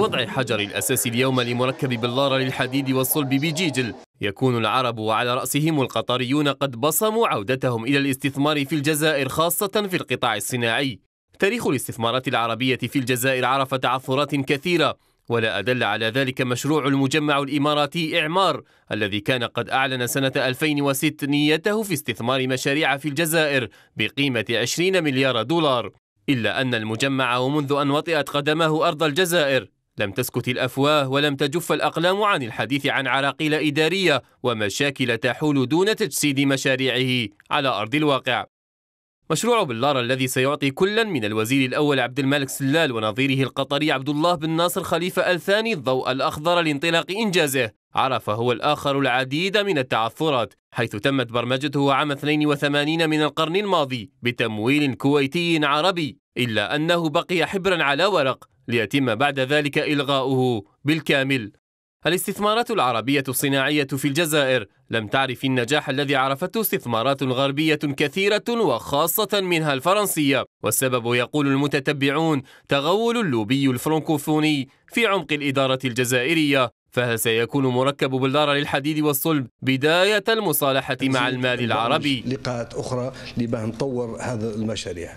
وضع حجر الأساس اليوم لمركب بلارة للحديد والصلب بجيجل يكون العرب وعلى رأسهم القطريون قد بصموا عودتهم إلى الاستثمار في الجزائر خاصة في القطاع الصناعي تاريخ الاستثمارات العربية في الجزائر عرف تعثرات كثيرة ولا أدل على ذلك مشروع المجمع الإماراتي إعمار الذي كان قد أعلن سنة 2006 نيته في استثمار مشاريع في الجزائر بقيمة 20 مليار دولار إلا أن المجمع ومنذ أن وطئت قدماه أرض الجزائر لم تسكت الافواه ولم تجف الاقلام عن الحديث عن عراقيل اداريه ومشاكل تحول دون تجسيد مشاريعه على ارض الواقع. مشروع بلارة الذي سيعطي كلا من الوزير الأول عبد الملك سلال ونظيره القطري عبد الله بن ناصر خليفة الثاني الضوء الأخضر لانطلاق إنجازه عرف هو الآخر العديد من التعثرات حيث تمت برمجته عام 82 من القرن الماضي بتمويل كويتي عربي إلا أنه بقي حبرا على ورق ليتم بعد ذلك إلغاؤه بالكامل الاستثمارات العربية الصناعية في الجزائر لم تعرف النجاح الذي عرفته استثمارات غربية كثيرة وخاصة منها الفرنسية والسبب يقول المتتبعون تغول اللوبي الفرنكوفوني في عمق الإدارة الجزائرية فهل سيكون مركب بلدار للحديد والصلب بداية المصالحة مع المال العربي لقاءات أخرى لما نطور هذا المشاريع